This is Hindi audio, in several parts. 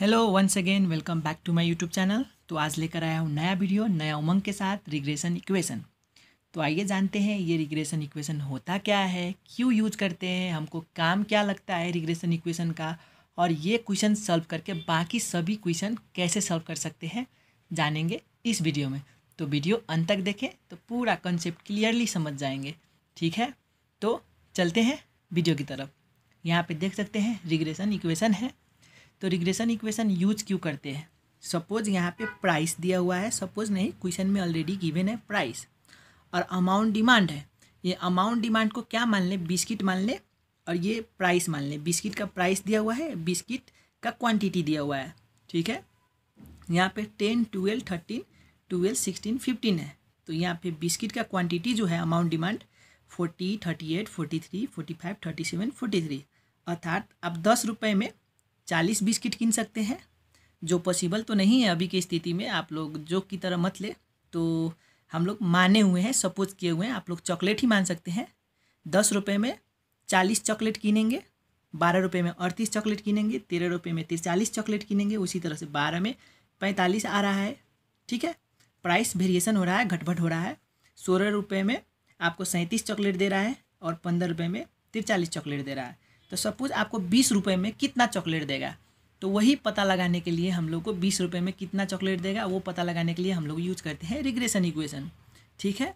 hello once again welcome back to my YouTube channel तो आज लेकर आया हूँ नया वीडियो नया उमंग के साथ रिग्रेशन इक्वेशन तो आइए जानते हैं ये रिग्रेशन इक्वेशन होता क्या है क्यों यूज करते हैं हमको काम क्या लगता है रिग्रेशन इक्वेशन का और ये क्वेश्चन सॉल्व करके बाकी सभी क्वेश्चन कैसे सॉल्व कर सकते हैं जानेंगे इस वीडियो में तो वीडियो अंत तक देखें तो पूरा कॉन्सेप्ट क्लियरली समझ जाएंगे ठीक है तो चलते हैं वीडियो की तरफ यहाँ पे देख सकते हैं रिग्रेशन इक्वेशन है तो रिग्रेशन इक्वेशन यूज क्यों करते हैं सपोज यहाँ पे प्राइस दिया हुआ है सपोज नहीं क्वेश्चन में ऑलरेडी गिवन है प्राइस और अमाउंट डिमांड है ये अमाउंट डिमांड को क्या मान लें बिस्किट मान लें और ये प्राइस मान लें बिस्किट का प्राइस दिया हुआ है बिस्किट का क्वांटिटी दिया हुआ है ठीक है यहाँ पे ten twelve thirteen twelve sixteen fifteen है तो यहाँ पे बिस्किट का क्वांटिटी जो है amount demand forty thirty eight forty three forty five thirty seven forty three अर्थात आप दस रुपये में चालीस बिस्किट किन सकते हैं जो पॉसिबल तो नहीं है अभी की स्थिति में आप लोग जोक की तरह मत ले तो हम लोग माने हुए हैं सपोज किए हुए हैं आप लोग चॉकलेट ही मान सकते हैं दस रुपये में चालीस चॉकलेट किनेंगे बारह रुपये में अड़तीस चॉकलेट किनेंगे तेरह रुपये में तिरचालीस चॉकलेट किनेंगे उसी तरह से बारह में पैंतालीस आ रहा है ठीक है प्राइस वेरिएशन हो रहा है घटभट हो रहा है सोलह रुपये में आपको सैंतीस चॉकलेट दे रहा है और पंद्रह रुपये में तिरचालीस चॉकलेट दे रहा है तो सपोज आपको बीस रुपये में कितना चॉकलेट देगा तो वही पता लगाने के लिए हम लोग को बीस रुपये में कितना चॉकलेट देगा वो पता लगाने के लिए हम लोग यूज करते हैं रिग्रेशन इक्वेशन ठीक है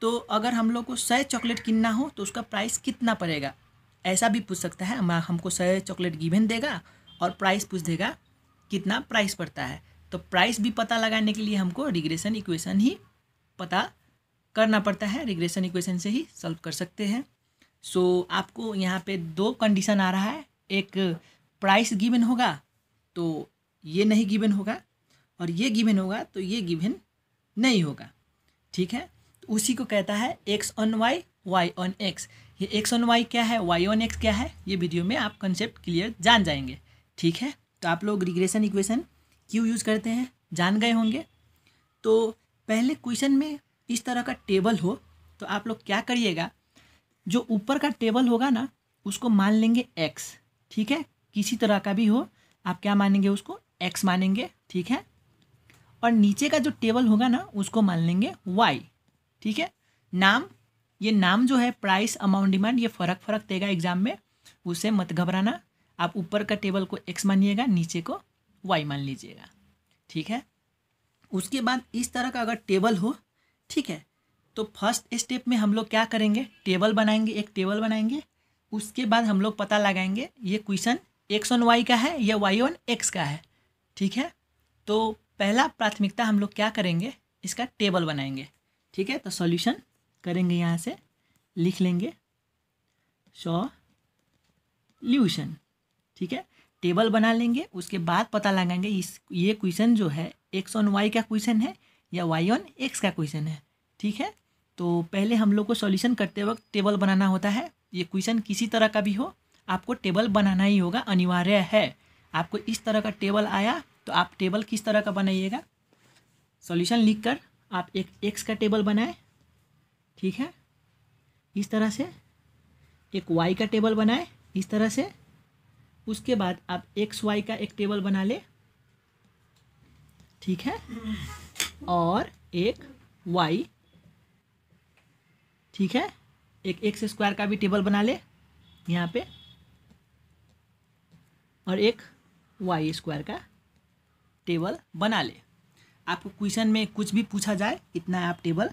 तो अगर हम लोग को सै चॉकलेट किनना हो तो उसका प्राइस कितना पड़ेगा ऐसा भी पूछ सकता है हमको सौ चॉकलेट गिवन देगा और प्राइस पूछ देगा कितना प्राइस पड़ता है तो प्राइस भी पता लगाने के लिए हमको रिग्रेशन इक्वेशन ही पता करना पड़ता है रिग्रेशन इक्वेशन से ही सॉल्व कर सकते हैं सो so, आपको यहाँ पे दो कंडीशन आ रहा है एक प्राइस गिवन होगा तो ये नहीं गिवन होगा और ये गिवन होगा तो ये गिवन नहीं होगा ठीक है तो उसी को कहता है x on Y Y on X ये एक्स ऑन वाई क्या है वाई ऑन एक्स क्या है ये वीडियो में आप कंसेप्ट क्लियर जान जाएंगे ठीक है तो आप लोग रिग्रेशन इक्वेशन क्यों यूज़ करते हैं जान गए होंगे तो पहले क्वेश्चन में इस तरह का टेबल हो तो आप लोग क्या करिएगा जो ऊपर का टेबल होगा ना उसको मान लेंगे एक्स ठीक है किसी तरह का भी हो आप क्या मानेंगे उसको एक्स मानेंगे ठीक है और नीचे का जो टेबल होगा ना उसको मान लेंगे वाई ठीक है नाम ये नाम जो है प्राइस अमाउंट डिमांड ये फ़र्क फ़र्क देगा एग्जाम में उसे मत घबराना आप ऊपर का टेबल को एक्स मानिएगा नीचे को वाई मान लीजिएगा ठीक है उसके बाद इस तरह का अगर टेबल हो ठीक है तो फर्स्ट स्टेप में हम लोग क्या करेंगे टेबल बनाएंगे एक टेबल बनाएंगे उसके बाद हम लोग पता लगाएंगे ये क्वेश्चन एक्स ऑन वाई का है या वाई ऑन एक्स का है ठीक है तो पहला प्राथमिकता हम लोग क्या करेंगे इसका टेबल बनाएंगे ठीक है तो सॉल्यूशन करेंगे यहाँ से लिख लेंगे सॉल्यूशन ठीक है टेबल बना लेंगे उसके बाद पता लगाएंगे इस ये क्वेश्चन जो है एक्स ऑन वाई का क्वेश्चन है या वाई ऑन एक्स का क्वेश्चन है ठीक है तो पहले हम लोग को सॉल्यूशन करते वक्त टेबल बनाना होता है ये क्वेश्चन किसी तरह का भी हो आपको टेबल बनाना ही होगा अनिवार्य है आपको इस तरह का टेबल आया तो आप टेबल किस तरह का बनाइएगा सॉल्यूशन लिख कर आप एक एक्स का टेबल बनाए ठीक है इस तरह से एक वाई का टेबल बनाए इस तरह से उसके बाद आप एक्स वाई का एक टेबल बना ले ठीक है और एक वाई ठीक है एक एक्स स्क्वायर का भी टेबल बना ले यहाँ पे और एक वाई स्क्वायर का टेबल बना ले आपको क्वेश्चन में कुछ भी पूछा जाए इतना आप टेबल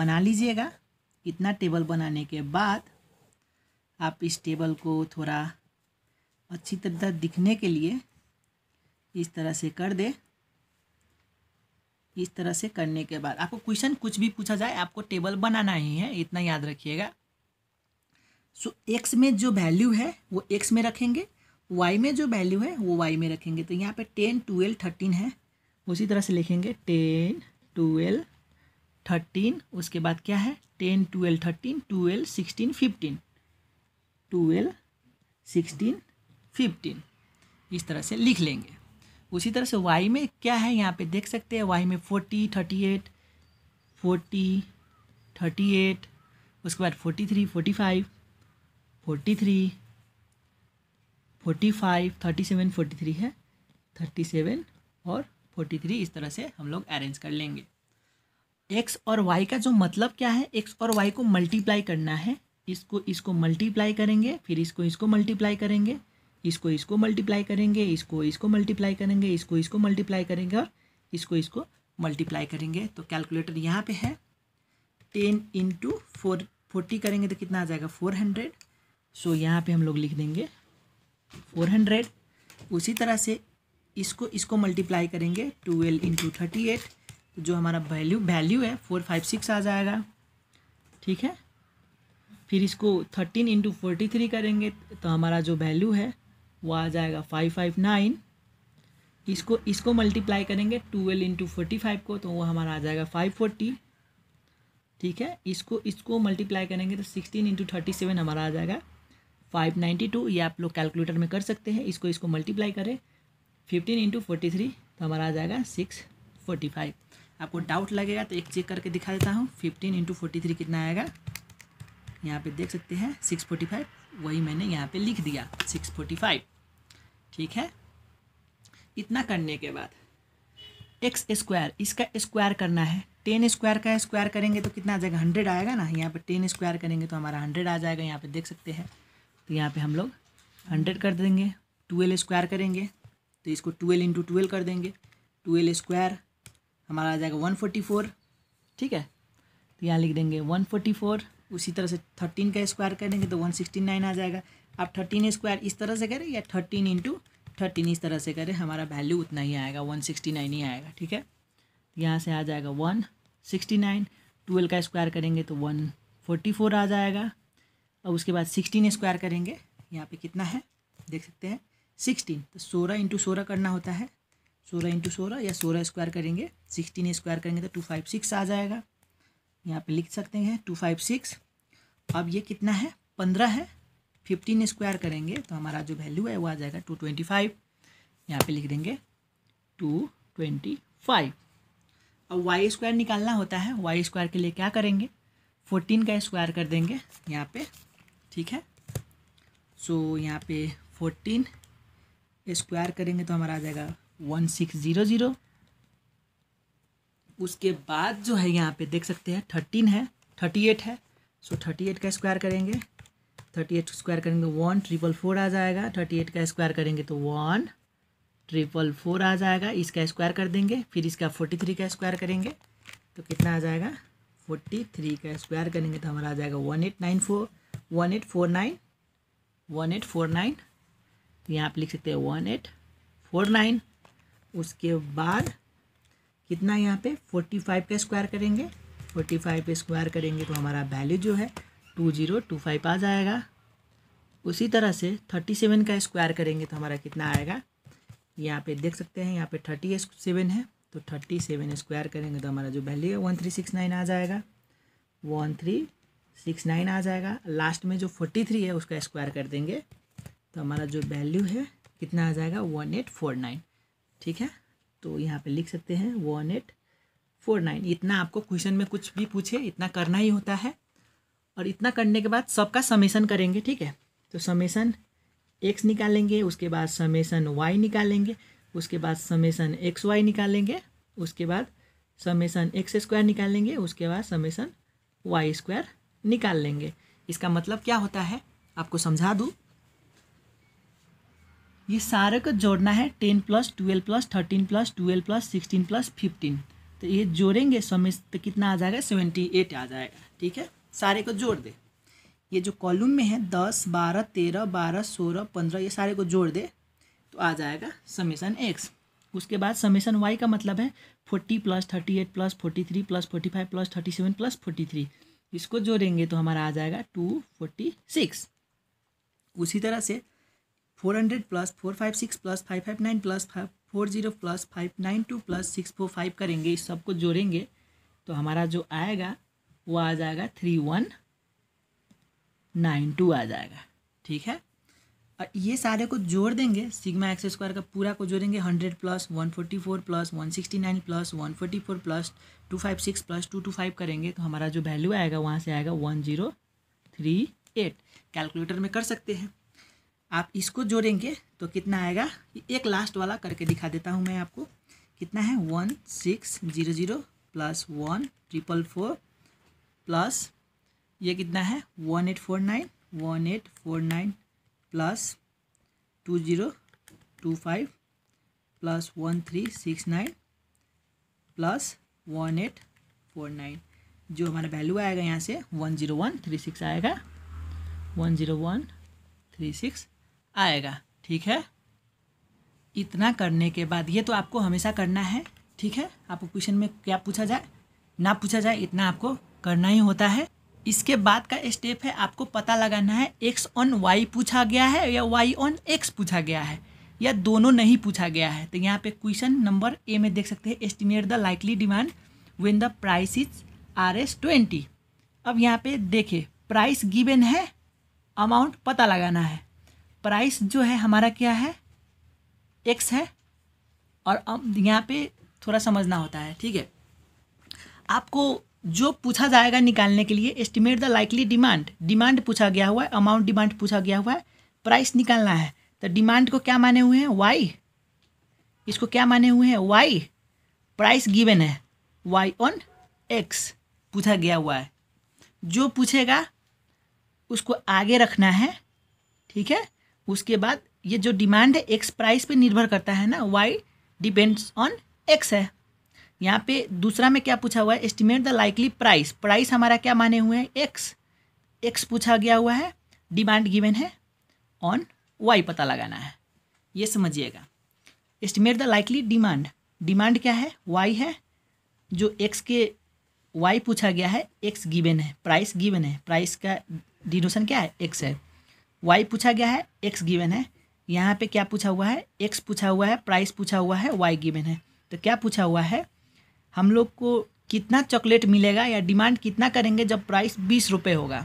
बना लीजिएगा इतना टेबल बनाने के बाद आप इस टेबल को थोड़ा अच्छी तरह दिखने के लिए इस तरह से कर दे इस तरह से करने के बाद आपको क्वेश्चन कुछ भी पूछा जाए आपको टेबल बनाना ही है इतना याद रखिएगा सो एक्स में जो वैल्यू है वो एक्स में रखेंगे वाई में जो वैल्यू है वो वाई में रखेंगे तो यहाँ पे टेन ट्वेल्व थर्टीन है उसी तरह से लिखेंगे टेन ट्वेल्व थर्टीन उसके बाद क्या है ten twelve thirteen twelve sixteen fifteen twelve sixteen fifteen इस तरह से लिख लेंगे उसी तरह से वाई में क्या है यहाँ पे देख सकते हैं वाई में forty thirty eight forty thirty eight उसके बाद forty three forty five forty three forty five thirty seven forty three है थर्टी सेवन और फोर्टी थ्री इस तरह से हम लोग अरेंज कर लेंगे एक्स और वाई का जो मतलब क्या है एक्स और वाई को मल्टीप्लाई करना है इसको इसको मल्टीप्लाई करेंगे फिर इसको इसको मल्टीप्लाई करेंगे इसको इसको मल्टीप्लाई करेंगे इसको इसको मल्टीप्लाई करेंगे इसको इसको मल्टीप्लाई करेंगे और इसको इसको मल्टीप्लाई करेंगे तो कैलकुलेटर यहाँ पे है टेन इंटू फोर फोर्टी करेंगे तो कितना आ जाएगा फोर हंड्रेड सो यहाँ पे हम लोग लिख देंगे फोर हंड्रेड उसी तरह से इसको इसको मल्टीप्लाई करेंगे ट्वेल्व इंटू थर्टी एट तो जो हमारा वैल्यू वैल्यू है फोर फाइव सिक्स आ जाएगा ठीक है फिर इसको थर्टीन इंटू फोर्टी थ्री करेंगे तो हमारा जो वैल्यू है वो आ जाएगा फाइव फाइव नाइन इसको इसको मल्टीप्लाई करेंगे ट्वेल्व इंटू फोर्टी फाइव को तो वो हमारा आ जाएगा फाइव फोर्टी ठीक है इसको इसको मल्टीप्लाई करेंगे तो सिक्सटीन इंटू थर्टी सेवन हमारा आ जाएगा फाइव नाइन्टी टू ये आप लोग कैलकुलेटर में कर सकते हैं इसको इसको मल्टीप्लाई करें फिफ्टीन इंटू फोर्टी थ्री तो हमारा आ जाएगा सिक्स फोर्टी फाइव आपको डाउट लगेगा तो एक चेक करके दिखा देता हूँ फिफ्टीन इंटू फोर्टी थ्री कितना आएगा यहाँ पे देख सकते हैं सिक्स फोर्टी फाइव वही मैंने यहाँ पे लिख दिया सिक्स फोर्टी फाइव ठीक है इतना करने के बाद एक्स स्क्वायर इसका स्क्वायर करना है टेन स्क्वायर का स्क्वायर करेंगे तो कितना आ जाएगा हंड्रेड आएगा ना यहाँ पे टेन स्क्वायर करेंगे तो हमारा हंड्रेड आ जाएगा यहाँ पे देख सकते हैं तो यहाँ पे हम लोग हंड्रेड कर देंगे ट्वेल्व स्क्वायर करेंगे तो इसको ट्वेल्व इंटू ट्वेल्व कर देंगे ट्वेल्व स्क्वायर हमारा आ जाएगा वन फोर्टी फोर ठीक है तो यहाँ लिख देंगे वन फोर्टी फोर उसी तरह से थर्टीन का स्क्वायर करेंगे तो वन सिक्सटी नाइन आ जाएगा आप थर्टीन स्क्वायर इस तरह से करें या थर्टीन इंटू थर्टीन इस तरह से करें हमारा वैल्यू उतना ही आएगा वन सिक्सटी नाइन ही आएगा ठीक है यहाँ से आ जाएगा वन सिक्सटी नाइन ट्वेल्व का स्क्वायर करेंगे तो वन फोर्टी फोर आ जाएगा और उसके बाद सिक्सटीन स्क्वायर करेंगे यहाँ पे कितना है देख सकते हैं सिक्सटीन तो सोलह इंटू सोलह करना होता है सोलह इंटू सोलह या सोलह स्क्वायर करेंगे सिक्सटीन स्क्वायर करेंगे तो टू फाइव सिक्स आ जाएगा यहाँ पे लिख सकते हैं टू फाइव सिक्स अब ये कितना है पंद्रह है फिफ्टीन स्क्वायर करेंगे तो हमारा जो वैल्यू है वो आ जाएगा टू ट्वेंटी फाइव यहाँ पर लिख देंगे टू ट्वेंटी फाइव अब वाई स्क्वायर निकालना होता है वाई स्क्वायर के लिए क्या करेंगे फोर्टीन का स्क्वायर कर देंगे यहाँ पे ठीक है सो so, यहाँ पे फोर्टीन स्क्वायर करेंगे तो हमारा आ जाएगा वन सिक्स ज़ीरो ज़ीरो उसके बाद जो है यहाँ पे देख सकते हैं थर्टीन है थर्टी एट है सो थर्टी एट का स्क्वायर करेंगे थर्टी एट स्क्वायर करेंगे वन ट्रिपल फोर आ जाएगा थर्टी एट का स्क्वायर करेंगे तो वन ट्रिपल फोर आ जाएगा इसका स्क्वायर कर देंगे फिर इसका फोर्टी थ्री का स्क्वायर करेंगे तो कितना आ जाएगा फोर्टी थ्री का स्क्वायर करेंगे तो हमारा आ जाएगा one eight nine four one eight four nine one eight four nine यहाँ आप लिख सकते हैं वन एट फोर नाइन उसके बाद कितना यहाँ पे फोर्टी फाइव का स्क्वायर करेंगे फोर्टी फाइव का स्क्वायर करेंगे तो हमारा वैल्यू जो है टू जीरो टू फाइव आ जाएगा उसी तरह से थर्टी सेवन का स्क्वायर करेंगे तो हमारा कितना आएगा यहाँ पे देख सकते हैं यहाँ पे थर्टी सेवन है तो थर्टी सेवन स्क्वायर करेंगे तो हमारा जो वैल्यू है वन थ्री सिक्स नाइन आ जाएगा वन थ्री सिक्स नाइन आ जाएगा लास्ट में जो फोर्टी थ्री है उसका स्क्वायर कर देंगे तो हमारा जो वैल्यू है कितना आ जाएगा वन एट फोर नाइन ठीक है तो यहाँ पे लिख सकते हैं वन एट फोर नाइन इतना आपको क्वेश्चन में कुछ भी पूछे इतना करना ही होता है और इतना करने के बाद सबका समेसन करेंगे ठीक है तो समेसन एक्स निकालेंगे उसके बाद समेसन वाई निकालेंगे उसके बाद समेसन एक्स वाई निकालेंगे उसके बाद समेसन एक्स स्क्वायर निकालेंगे उसके बाद समेसन वाई स्क्वायर निकाल लेंगे इसका मतलब क्या होता है आपको समझा दूँ ये सारे को जोड़ना है ten plus twelve plus thirteen plus twelve plus sixteen plus fifteen तो ये जोड़ेंगे समेत तो कितना आ जाएगा सेवेंटी एट आ जाएगा ठीक है सारे को जोड़ दे ये जो कॉलम में है दस बारह तेरह बारह सोलह पंद्रह ये सारे को जोड़ दे तो आ जाएगा समेसन एक्स उसके बाद समेसन वाई का मतलब है forty plus thirty eight plus forty three plus forty five plus thirty seven plus forty three इसको जोड़ेंगे तो हमारा आ जाएगा टू फोर्टी सिक्स उसी तरह से four hundred plus four five six plus five five nine plus five four zero plus five nine two plus six four five करेंगे इस सबको जोड़ेंगे तो हमारा जो आएगा वो आ जाएगा थ्री वन नाइन टू आ जाएगा ठीक है और ये सारे को जोड़ देंगे सिग्मा एक्स स्क्वायर का पूरा को जोड़ेंगे hundred plus one forty four plus one sixty nine plus one forty four plus two five six plus two two five करेंगे तो हमारा जो वैल्यू आएगा वहाँ से आएगा one zero three eight calculator में कर सकते हैं आप इसको जोड़ेंगे तो कितना आएगा एक लास्ट वाला करके दिखा देता हूँ मैं आपको कितना है one six zero zero plus one triple four plus ये कितना है one eight four nine one eight four nine plus two zero two five plus one three six nine plus one eight four nine जो हमारा वैल्यू आएगा यहाँ से one zero one three six आएगा one zero one three six आएगा ठीक है इतना करने के बाद ये तो आपको हमेशा करना है ठीक है आपको क्वेश्चन में क्या पूछा जाए ना पूछा जाए इतना आपको करना ही होता है इसके बाद का स्टेप है आपको पता लगाना है एक्स ऑन वाई पूछा गया है या वाई ऑन एक्स पूछा गया है या दोनों नहीं पूछा गया है तो यहाँ पे क्वेश्चन नंबर ए में देख सकते हैं estimate the likely demand when the price is R S twenty अब यहाँ पे देखिए प्राइस गिवेन है अमाउंट पता लगाना है प्राइस जो है हमारा क्या है एक्स है और अब यहाँ पे थोड़ा समझना होता है ठीक है आपको जो पूछा जाएगा निकालने के लिए estimate the likely demand demand पूछा गया हुआ है अमाउंट डिमांड पूछा गया हुआ है प्राइस निकालना है तो डिमांड को क्या माने हुए हैं वाई इसको क्या माने हुए हैं वाई प्राइस गिवन है वाई ऑन एक्स पूछा गया हुआ है जो पूछेगा उसको आगे रखना है ठीक है उसके बाद ये जो डिमांड है एक्स प्राइस पे निर्भर करता है ना वाई डिपेंड्स ऑन एक्स है यहाँ पे दूसरा में क्या पूछा हुआ है estimate the likely price price हमारा क्या माने हुए हैं एक्स एक्स पूछा गया हुआ है डिमांड गिवन है ऑन वाई पता लगाना है ये समझिएगा estimate the likely demand demand क्या है वाई है जो एक्स के वाई पूछा गया है एक्स गिवन है प्राइस गिवन है प्राइस का डिनोशन क्या है एक्स है वाई पूछा गया है एक्स गिवन है यहाँ पे क्या पूछा हुआ है एक्स पूछा हुआ है प्राइस पूछा हुआ है वाई गिवन है तो क्या पूछा हुआ है हम लोग को कितना चॉकलेट मिलेगा या डिमांड कितना करेंगे जब प्राइस बीस रुपये होगा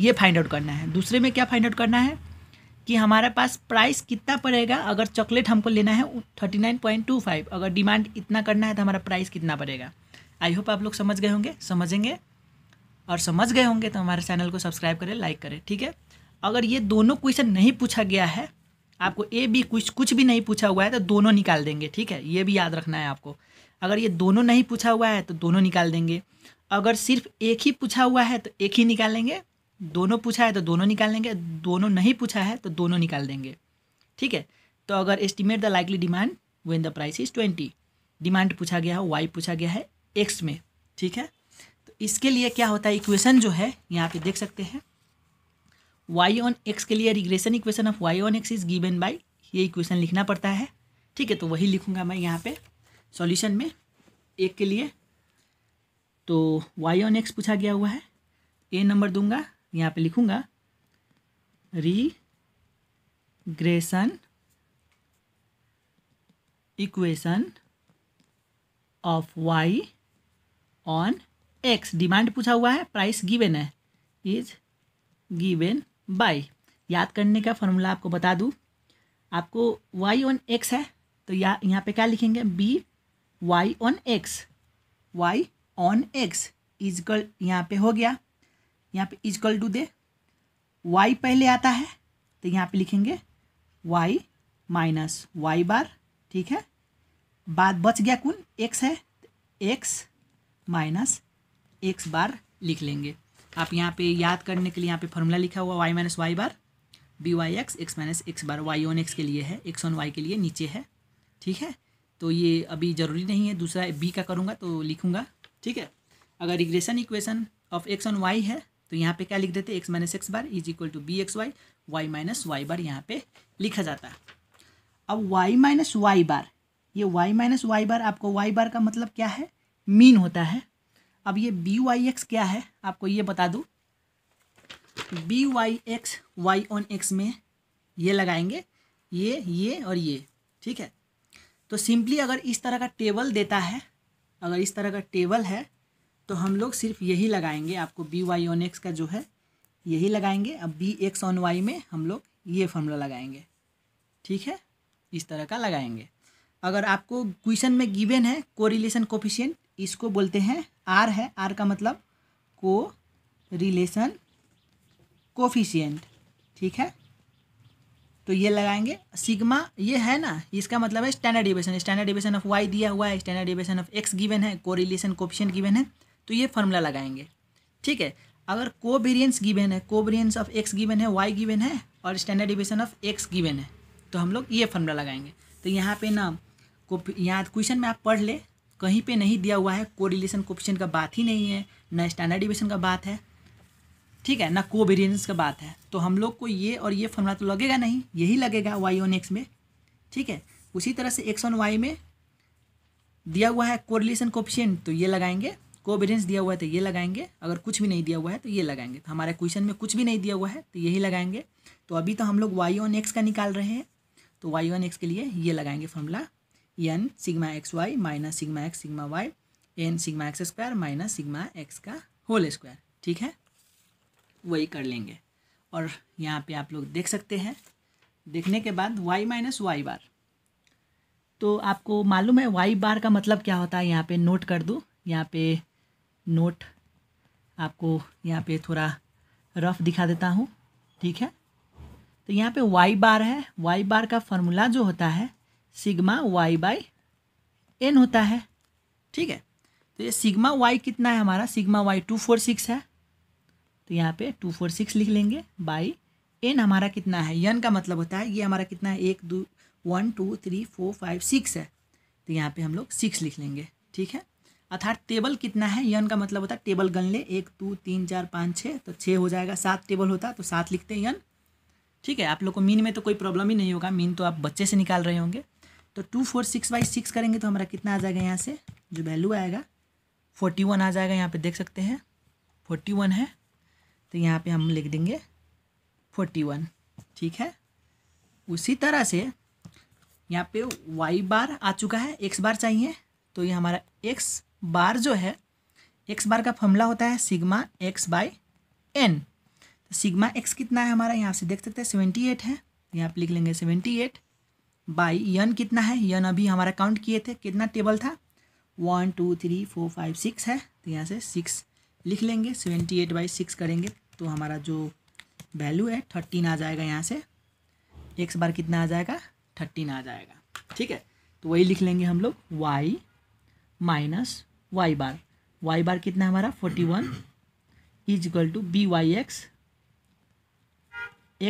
ये फाइंड आउट करना है दूसरे में क्या फाइंड आउट करना है कि हमारे पास प्राइस कितना पड़ेगा अगर चॉकलेट हमको लेना है thirty nine point two five अगर डिमांड इतना करना है तो हमारा प्राइस कितना पड़ेगा आई होप आप लोग समझ गए होंगे समझेंगे और समझ गए होंगे तो हमारे चैनल को सब्सक्राइब करें लाइक करें ठीक है अगर ये दोनों क्वेश्चन नहीं पूछा गया है आपको ए बी कुछ कुछ भी नहीं पूछा हुआ है तो दोनों निकाल देंगे ठीक है ये भी याद रखना है आपको अगर ये दोनों नहीं पूछा हुआ है तो दोनों निकाल देंगे अगर सिर्फ एक ही पूछा हुआ है तो एक ही निकालेंगे दोनों पूछा है तो दोनों निकाल लेंगे दोनों नहीं पूछा है तो दोनों निकाल देंगे ठीक है तो अगर estimate the likely demand when the price is twenty demand पूछा गया है वाई पूछा गया है एक्स में ठीक है तो इसके लिए क्या होता है इक्वेशन जो है यहाँ पे देख सकते हैं वाई ऑन एक्स के लिए regression equation of Y on X is given by ये इक्वेशन लिखना पड़ता है ठीक है तो वही लिखूंगा मैं यहाँ पे सॉल्यूशन में एक के लिए तो वाई ऑन एक्स पूछा गया हुआ है ए नंबर दूंगा यहाँ पे लिखूंगा regression equation of Y on X demand पूछा हुआ है प्राइस गिवन है इज गिवन बाई याद करने का फॉर्मूला आपको बता दूँ आपको वाई ऑन एक्स है तो या यहाँ पे क्या लिखेंगे B Y on X Y on X is equal यहाँ पे हो गया यहाँ पे इजकल टू दे वाई पहले आता है तो यहाँ पे लिखेंगे वाई माइनस वाई बार ठीक है बाद बच गया कौन एक्स है एक्स माइनस एक्स बार लिख लेंगे आप यहाँ पे याद करने के लिए यहाँ पे फॉर्मूला लिखा हुआ Y minus Y bar B Y X X minus X bar Y on X के लिए है एक्स ऑन वाई के लिए नीचे है ठीक है तो ये अभी ज़रूरी नहीं है दूसरा बी का करूँगा तो लिखूँगा ठीक है अगर regression equation of x on Y है तो यहाँ पे क्या लिख देते X minus X bar is equal to B x Y Y minus Y bar यहाँ पे लिखा जाता है अब वाई माइनस वाई बार ये वाई माइनस वाई बार आपको वाई बार का मतलब क्या है मीन होता है अब ये बी वाई एक्स क्या है आपको ये बता दूँ B Y X Y on X में ये लगाएंगे ये ये और ये ठीक है तो सिंपली अगर इस तरह का टेबल देता है अगर इस तरह का टेबल है तो हम लोग सिर्फ यही लगाएंगे आपको बी वाई ऑन एक्स का जो है यही लगाएंगे अब बी एक्स ऑन वाई में हम लोग ये फॉर्मूला लगाएंगे ठीक है इस तरह का लगाएंगे अगर आपको क्वेश्चन में गिवन है कोरिलेशन कोफिशियंट इसको बोलते हैं आर है आर का मतलब को रिलेशन कोफिशियंट ठीक है तो ये लगाएंगे सिग्मा ये है ना इसका मतलब है standard deviation standard deviation of Y दिया हुआ है standard deviation of X given है को रिलेशन कोफिशियंट गिवन है तो ये फार्मूला लगाएंगे ठीक है अगर कोवेरियंस गिवन है कोवेरियंस ऑफ एक्स गिवन है वाई गिवन है और standard deviation of X given है तो हम लोग ये फॉर्मूला लगाएंगे तो यहाँ पे ना को यहाँ क्वेश्चन में आप पढ़ ले कहीं पे नहीं दिया हुआ है कोरिलेशन कोपिशन का बात ही नहीं है ना स्टैंडर्ड डिविशन का बात है ठीक है ना कोवेरियंस का बात है तो हम लोग को ये और ये फॉर्मूला तो लगेगा नहीं यही लगेगा वाई ऑन एक्स में ठीक है उसी तरह से एक्स ऑन वाई में दिया हुआ है कोरिलेशन कोपिशन तो ये लगाएंगे कोवेरियंस दिया हुआ है तो ये लगाएंगे अगर कुछ भी नहीं दिया हुआ है तो ये लगाएंगे तो हमारे क्वेश्चन में कुछ भी नहीं दिया हुआ है तो यही लगाएंगे तो अभी तो हम लोग वाई ऑन एक्स का निकाल रहे हैं तो वाई ऑन एक्स के लिए ये लगाएंगे formula N sigma x Y minus sigma x sigma Y N sigma X square minus sigma X का होल स्क्वायर ठीक है वही कर लेंगे और यहाँ पे आप लोग देख सकते हैं देखने के बाद वाई माइनस वाई बार तो आपको मालूम है वाई बार का मतलब क्या होता है यहाँ पे नोट कर दूँ यहाँ पे नोट आपको यहाँ पे थोड़ा रफ दिखा देता हूँ ठीक है तो यहाँ पे वाई बार है वाई बार का फॉर्मूला जो होता है सिग्मा वाई बाई एन होता है ठीक है तो ये सिग्मा वाई कितना है हमारा sigma Y two four six है तो यहाँ पे टू फोर सिक्स लिख लेंगे बाई एन हमारा कितना है यन का मतलब होता है ये हमारा कितना है एक दो one two three four five six है तो यहाँ पे हम लोग सिक्स लिख लेंगे ठीक है अर्थात टेबल कितना है यन का मतलब होता है टेबल गन ले एक दो तीन चार पाँच छः तो छः हो जाएगा सात टेबल होता तो सात लिखते हैं यन ठीक है आप लोग को मीन में तो कोई प्रॉब्लम ही नहीं होगा मीन तो आप बच्चे से निकाल रहे होंगे तो two four six by six करेंगे तो हमारा कितना आ जाएगा यहाँ से जो वैल्यू आएगा फोर्टी वन आ जाएगा यहाँ पे देख सकते हैं फोर्टी वन है तो यहाँ पे हम लिख देंगे फोर्टी वन ठीक है उसी तरह से यहाँ पे वाई बार आ चुका है एक्स बार चाहिए तो ये हमारा एक्स बार जो है एक्स बार का फॉर्मूला होता है सिग्मा एक्स बाई एन तो सिग्मा एक्स कितना है हमारा यहाँ से देख सकते हैं सेवेंटी एट है तो यहाँ पर लिख लेंगे सेवेंटी एट बाई यन कितना है यन अभी हमारा काउंट किए थे कितना टेबल था one two three four five six है तो यहाँ से सिक्स लिख लेंगे सेवेंटी एट बाई सिक्स करेंगे तो हमारा जो वैल्यू है थर्टीन आ जाएगा यहाँ से एक्स बार कितना आ जाएगा थर्टीन आ जाएगा ठीक है तो वही लिख लेंगे हम लोग Y minus Y bar Y bar कितना हमारा forty one is equal to B Y X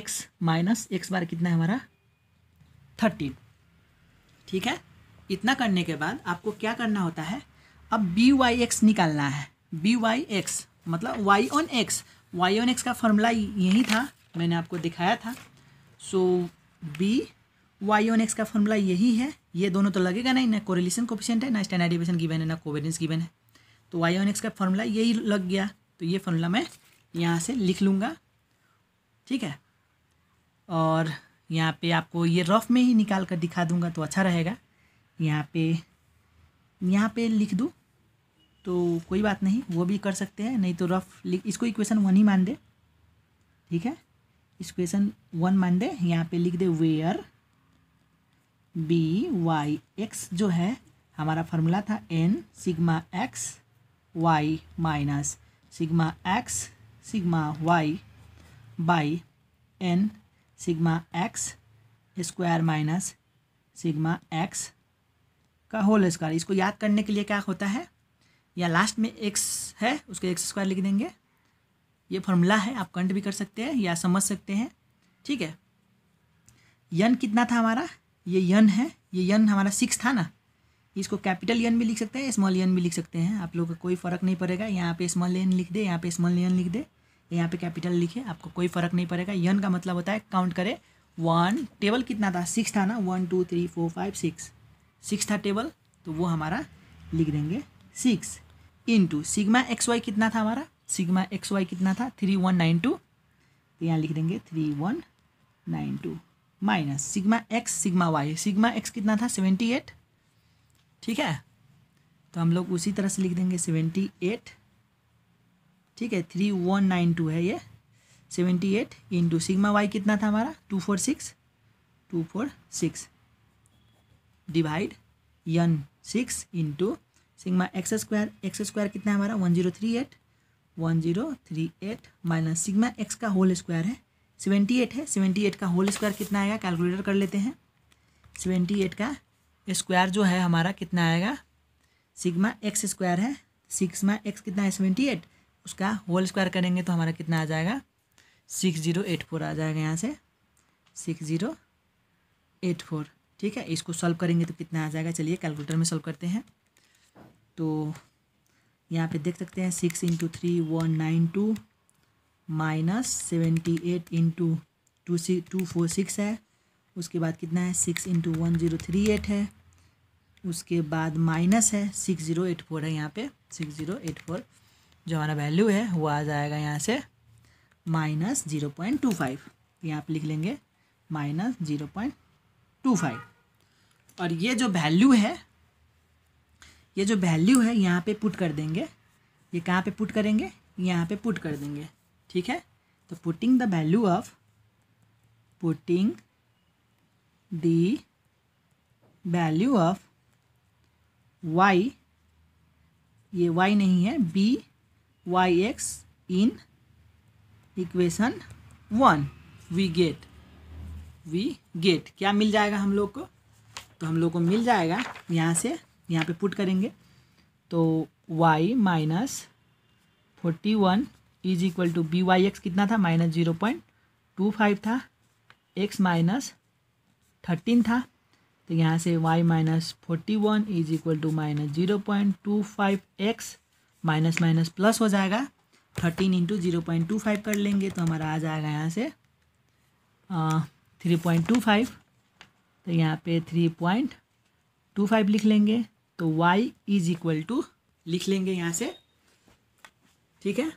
X minus X bar कितना है हमारा थर्टीन ठीक है इतना करने के बाद आपको क्या करना होता है अब बी वाई एक्स निकालना है बी वाई एक्स मतलब Y on X Y on X का फॉर्मूला यही था मैंने आपको दिखाया था so B Y on X का फॉर्मूला यही है ये दोनों तो लगेगा नहीं ना कोरिलेशन कोफिशेंट है ना स्टैंडर्ड गिवन है ना कोवेडेंस गिवन है तो वाई ऑन एक्स का फॉर्मूला यही लग गया तो ये फॉर्मूला मैं यहाँ से लिख लूँगा ठीक है और यहाँ पे आपको ये रफ में ही निकाल कर दिखा दूँगा तो अच्छा रहेगा यहाँ पे यहाँ पे लिख दूँ तो कोई बात नहीं वो भी कर सकते हैं नहीं तो रफ लिख इसको इक्वेशन वन ही मान दे ठीक है इक्वेशन वन मान दे यहाँ पे लिख दे वेयर बी वाई एक्स जो है हमारा फार्मूला था N sigma x Y minus sigma x sigma Y by N sigma X square minus sigma X का होल स्क्वायर इसको याद करने के लिए क्या होता है या लास्ट में एक्स है उसको एक्स स्क्वायर लिख देंगे ये फॉर्मूला है आप कंट भी कर सकते हैं या समझ सकते हैं ठीक है यन कितना था हमारा ये यन है ये यन हमारा सिक्स था ना इसको कैपिटल यन भी लिख सकते हैं स्मॉल यन भी लिख सकते हैं आप लोग का कोई फ़र्क नहीं पड़ेगा यहाँ पे स्मॉल यन लिख दे यहाँ पे स्मॉल यन लिख दे यहाँ पे कैपिटल लिखे आपको कोई फर्क नहीं पड़ेगा यन का मतलब होता है काउंट करें वन टेबल कितना था सिक्स था ना one two three four five six six था टेबल तो वो हमारा लिख देंगे six into sigma X Y कितना था हमारा सिग्मा एक्स वाई कितना था थ्री वन नाइन टू तो यहाँ लिख देंगे three one nine two minus sigma X sigma Y sigma X कितना था सेवेंटी एट ठीक है तो हम लोग उसी तरह से लिख देंगे सेवेंटी एट ठीक है थ्री वन नाइन टू है ये seventy eight into sigma Y कितना था हमारा two four six two four six divide N six into sigma X square X square कितना है हमारा one zero three eight one zero three eight minus sigma X का होल स्क्वायर है सेवेंटी एट है सेवेंटी एट का होल स्क्वायर कितना आएगा कैलकुलेटर कर लेते हैं सेवेंटी एट का स्क्वायर जो है हमारा कितना आएगा सिग्मा एक्स स्क्वायर है सिग्मा एक्स कितना है सेवेंटी एट उसका होल स्क्वायर करेंगे तो हमारा कितना आ जाएगा सिक्स जीरो एट फोर आ जाएगा यहाँ से सिक्स जीरो एट फोर ठीक है इसको सॉल्व करेंगे तो कितना आ जाएगा चलिए कैलकुलेटर में सॉल्व करते हैं तो यहाँ पे देख सकते हैं six into three one nine two minus seventy eight into two C two four six है उसके बाद कितना है six into one zero three eight है उसके बाद माइनस है सिक्स ज़ीरो एट फोर है यहाँ पे सिक्स ज़ीरो एट फोर जो हमारा वैल्यू है वो आ जाएगा यहाँ से minus zero point two five यहाँ पर लिख लेंगे minus zero point two five और ये जो वैल्यू है ये जो वैल्यू है यहाँ पे पुट कर देंगे ये कहाँ पे पुट करेंगे यहाँ पे पुट कर देंगे ठीक है तो putting the value of putting the value of Y ये वाई नहीं है B y x in equation one we get we get क्या मिल जाएगा हम लोग को तो हम लोग को मिल जाएगा यहाँ से यहाँ पे पुट करेंगे तो y minus forty one is equal to B Y x कितना था minus zero point two five था x माइनस थर्टीन था तो यहाँ से y minus forty one is equal to minus zero point two five x minus minus plus हो जाएगा thirteen into zero point two five कर लेंगे तो हमारा आ जाएगा यहाँ से थ्री पॉइंट टू फाइव तो यहाँ पे थ्री पॉइंट टू फाइव लिख लेंगे तो वाई इज इक्वल टू लिख लेंगे यहाँ से ठीक है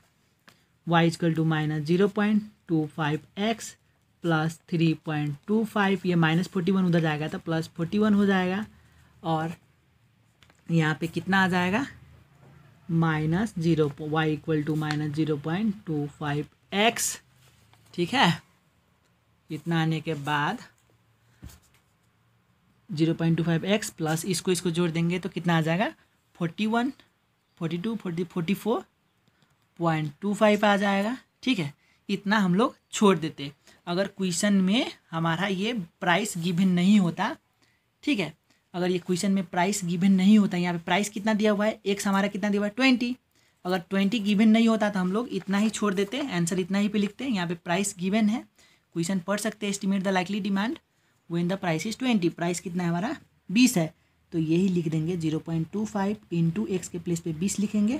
y is equal to minus zero point two five x plus three point two five ये माइनस फोर्टी वन उधर जाएगा तो प्लस फोर्टी वन हो जाएगा और यहाँ पे कितना आ जाएगा minus zero y equal to minus zero point two five x ठीक है इतना आने के बाद zero point two five x plus इसको इसको जोड़ देंगे तो कितना आ जाएगा forty one forty two forty forty four point two five आ जाएगा ठीक है इतना हम लोग छोड़ देते अगर क्वेश्चन में हमारा ये प्राइस गिवन नहीं होता ठीक है अगर ये क्वेश्चन में प्राइस गिवन नहीं होता यहाँ पे प्राइस कितना दिया हुआ है एक्स हमारा कितना दिया हुआ है ट्वेंटी अगर ट्वेंटी गिवन नहीं होता तो हम लोग इतना ही छोड़ देते आंसर इतना ही पे लिखते हैं यहाँ पे प्राइस गिवन है क्वेश्चन पढ़ सकते हैं estimate the likely demand when the price is twenty price कितना है हमारा बीस है तो यही लिख देंगे zero point two five into x के प्लेस पर बीस लिखेंगे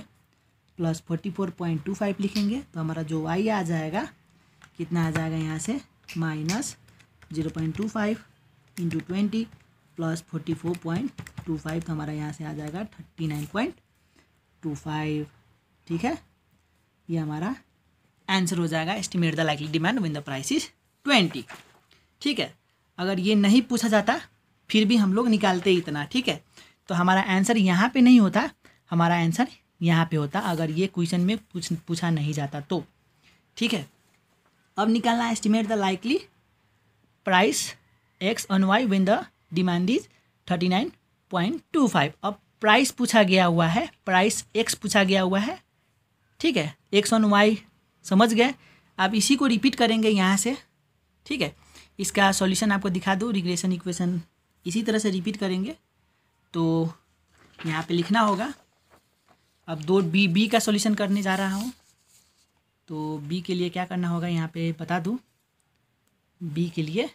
plus forty four point two five लिखेंगे तो हमारा जो वाई आ जाएगा कितना आ जाएगा यहाँ से minus zero point two five into twenty plus forty four point two five तो हमारा यहाँ से आ जाएगा thirty nine point two five ठीक है ये हमारा आंसर हो जाएगा estimate the likely demand when the price is twenty ठीक है अगर ये नहीं पूछा जाता फिर भी हम लोग निकालते ही इतना ठीक है तो हमारा आंसर यहाँ पे नहीं होता हमारा आंसर यहाँ पे होता अगर ये क्वेश्चन में पूछ पूछा नहीं जाता तो ठीक है अब निकालना estimate the likely price x on y when the demand is thirty nine point two five अब प्राइस पूछा गया हुआ है प्राइस एक्स पूछा गया हुआ है ठीक है एक्स ऑन वाई समझ गए आप इसी को रिपीट करेंगे यहाँ से ठीक है इसका सॉल्यूशन आपको दिखा दूँ रिग्रेशन इक्वेशन इसी तरह से रिपीट करेंगे तो यहाँ पे लिखना होगा अब दो बी बी का सॉल्यूशन करने जा रहा हूँ तो बी के लिए क्या करना होगा यहाँ पे बता दूँ बी के लिए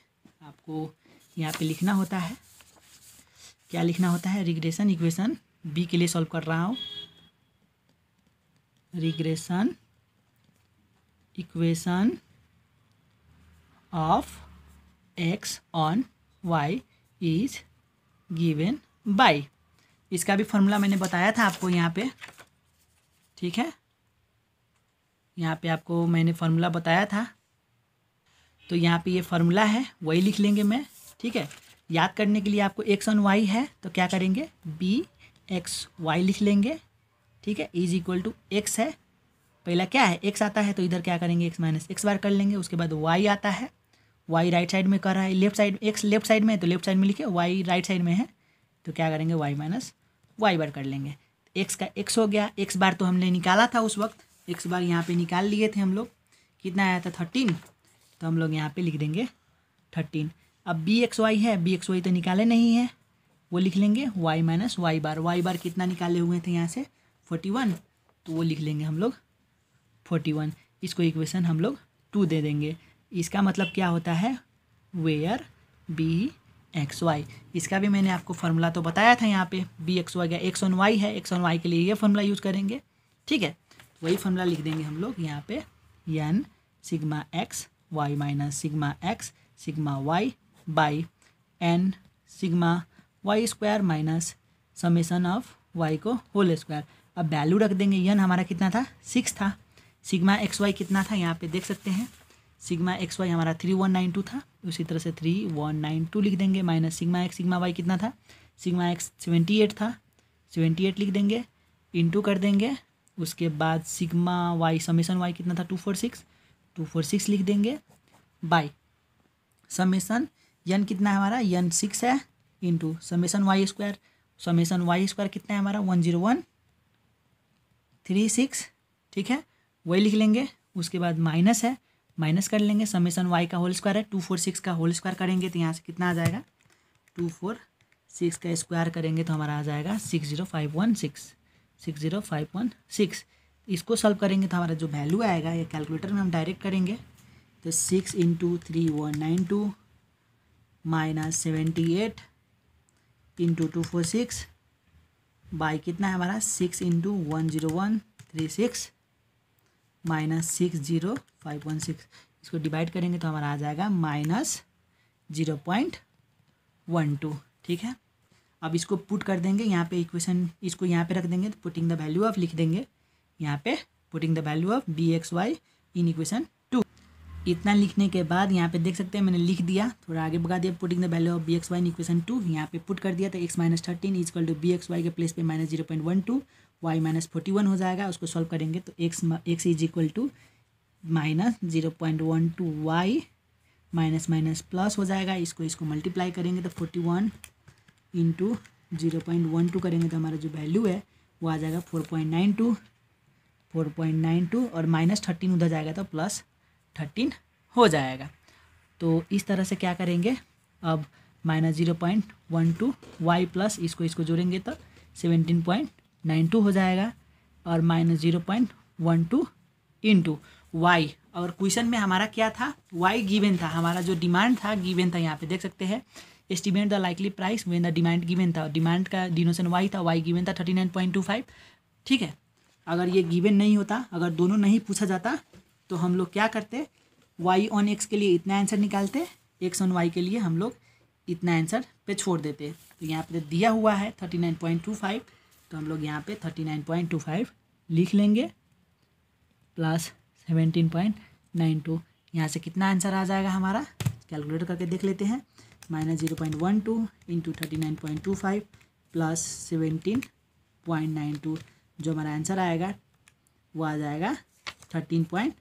आपको यहाँ पे लिखना होता है क्या लिखना होता है रिग्रेशन इक्वेशन बी के लिए सॉल्व कर रहा हूँ regression equation of x on y is given by इसका भी फॉर्मूला मैंने बताया था आपको यहाँ पे ठीक है यहाँ पे आपको मैंने फॉर्मूला बताया था तो यहाँ पे ये फार्मूला है वही लिख लेंगे मैं ठीक है याद करने के लिए आपको एक्स ऑन वाई है तो क्या करेंगे बी एक्स वाई लिख लेंगे ठीक है इज इक्वल टू एक्स है पहला क्या है एक्स आता है तो इधर क्या करेंगे एक्स माइनस एक्स बार कर लेंगे उसके बाद वाई आता है वाई राइट साइड में कर रहा है left side x left side में है तो लेफ्ट साइड में लिखे वाई राइट साइड में है तो क्या करेंगे वाई माइनस वाई बार कर लेंगे एक्स का एक्स हो गया एक्स बार तो हमने निकाला था उस वक्त एक्स बार यहाँ पर निकाल लिए थे हम लोग कितना आया था थर्टीन तो हम लोग यहाँ पर लिख देंगे थर्टीन अब बी एक्स वाई है बी एक्स वाई तो निकाले नहीं है वो लिख लेंगे y minus Y bar Y bar कितना निकाले हुए थे यहाँ से फोर्टी वन तो वो लिख लेंगे हम लोग फोर्टी वन इसको इक्वेशन हम लोग टू दे देंगे इसका मतलब क्या होता है वेयर बी एक्स वाई इसका भी मैंने आपको फार्मूला तो बताया था यहाँ पे बी एक्स वाई का एक्स ऑन वाई है एक्स ऑन वाई के लिए ये फार्मूला यूज़ करेंगे ठीक है वही फार्मूला लिख देंगे हम लोग यहाँ पे n sigma x Y minus sigma x sigma Y by N sigma y square minus summation of y को होल स्क्वायर अब वैल्यू रख देंगे यन हमारा कितना था सिक्स था सिग्मा एक्स वाई कितना था यहाँ पे देख सकते हैं सिग्मा एक्स वाई हमारा थ्री वन नाइन टू था उसी तरह से थ्री वन नाइन टू लिख देंगे minus sigma x sigma Y कितना था सिग्मा एक्स सेवेंटी एट था सेवेंटी एट लिख देंगे इंटू कर देंगे उसके बाद सिग्मा वाई समेसन वाई कितना था two four six two four six लिख देंगे बाई समेसन यन कितना है हमारा यन सिक्स है into summation y square summation y square कितना है हमारा one zero one three six ठीक है वही लिख लेंगे उसके बाद माइनस है माइनस कर लेंगे समेसन वाई का होल स्क्वायर है टू फोर सिक्स का होल स्क्वायर करेंगे तो यहाँ से कितना आ जाएगा टू फोर सिक्स का स्क्वायर करेंगे तो हमारा आ जाएगा six zero five one six six zero five one six इसको सॉल्व करेंगे तो हमारा जो वैल्यू आएगा ये कैलकुलेटर में हम डायरेक्ट करेंगे तो six into three one nine two minus seventy eight into two four six by कितना है हमारा six into one zero one three six minus six zero five one six इसको डिवाइड करेंगे तो हमारा आ जाएगा minus zero point one two ठीक है अब इसको पुट कर देंगे यहाँ पे इक्वेशन इसको यहाँ पे रख देंगे तो पुटिंग द वैल्यू ऑफ लिख देंगे यहाँ पे putting the value of b x y in equation इतना लिखने के बाद यहाँ पे देख सकते हैं मैंने लिख दिया थोड़ा आगे बढ़ा दिया putting the value of b x y equation two यहाँ पे पुट कर दिया तो x minus thirteen is equal to B x y के प्लेस पे minus zero point one two y minus forty one हो जाएगा उसको सॉल्व करेंगे तो x x is equal to minus zero point one two y minus minus plus हो जाएगा इसको इसको मल्टीप्लाई करेंगे तो forty one into zero point one two करेंगे तो हमारा जो वैल्यू है वो आ जाएगा four point nine two four point nine two और माइनस थर्टीन उधर जाएगा तो प्लस थर्टीन हो जाएगा तो इस तरह से क्या करेंगे अब minus zero point one two y plus इसको इसको जोड़ेंगे तो सेवेंटीन पॉइंट नाइन टू हो जाएगा और minus zero point one two into y और क्वेश्चन में हमारा क्या था वाई गिवेन था हमारा जो डिमांड था गिवेन था यहाँ पे देख सकते हैं estimate the likely price when the demand given था डिमांड का डिनोशन वाई था वाई गिवेन था thirty nine point two five ठीक है अगर ये गिवेन नहीं होता अगर दोनों नहीं पूछा जाता तो हम लोग क्या करते वाई ऑन एक्स के लिए इतना आंसर निकालते एक्स ऑन वाई के लिए हम लोग इतना आंसर पे छोड़ देते तो यहाँ पे दिया हुआ है thirty nine point two five तो हम लोग यहाँ पे thirty nine point two five लिख लेंगे plus seventeen point nine two यहाँ से कितना आंसर आ जाएगा हमारा कैलकुलेट करके देख लेते हैं minus zero point one two into thirty nine point two five plus seventeen point nine two जो हमारा आंसर आएगा वो आ जाएगा थर्टीन पॉइंट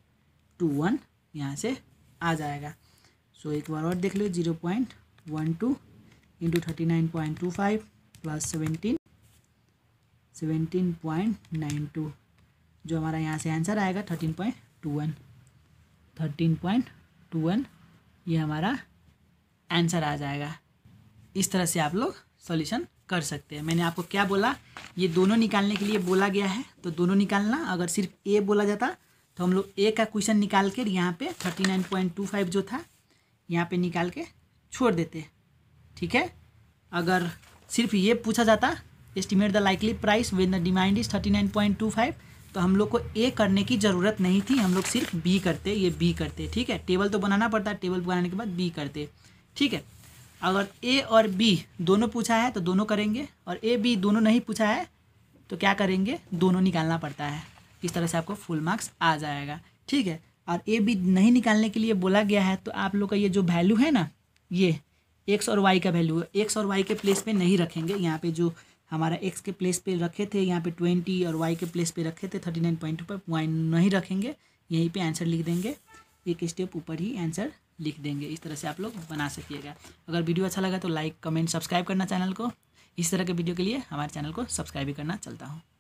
टू वन यहाँ से आ जाएगा सो एक बार और देख लो zero point one two into thirty nine point two five plus seventeen seventeen point nine two जो हमारा यहाँ से आंसर आएगा thirteen point two one thirteen point two one ये हमारा आंसर आ जाएगा इस तरह से आप लोग सॉल्यूशन कर सकते हैं मैंने आपको क्या बोला ये दोनों निकालने के लिए बोला गया है तो दोनों निकालना अगर सिर्फ ए बोला जाता तो हम लोग ए का क्वेश्चन निकाल के यहाँ पे thirty nine point two five जो था यहाँ पे निकाल के छोड़ देते ठीक है अगर सिर्फ ये पूछा जाता estimate the likely price when the demand is thirty nine point two five तो हम लोग को ए करने की ज़रूरत नहीं थी हम लोग सिर्फ बी करते ये बी करते ठीक है टेबल तो बनाना पड़ता है टेबल बनाने के बाद बी करते ठीक है अगर ए और बी दोनों पूछा है तो दोनों करेंगे और ए बी दोनों नहीं पूछा है तो क्या करेंगे दोनों निकालना पड़ता है इस तरह से आपको फुल मार्क्स आ जाएगा ठीक है और ए बी नहीं निकालने के लिए बोला गया है तो आप लोग का ये जो वैल्यू है ना ये एक्स और वाई का वैल्यू है एक्स और वाई के प्लेस पे नहीं रखेंगे यहाँ पे जो हमारा एक्स के प्लेस पे रखे थे यहाँ पे ट्वेंटी और वाई के प्लेस पे रखे थे थर्टी नाइन पॉइंट पर वाई नहीं रखेंगे यहीं पे आंसर लिख देंगे एक स्टेप ऊपर ही आंसर लिख देंगे इस तरह से आप लोग बना सकिएगा अगर वीडियो अच्छा लगा तो लाइक कमेंट सब्सक्राइब करना चैनल को इस तरह के वीडियो के लिए हमारे चैनल को सब्सक्राइब भी करना चलता हूँ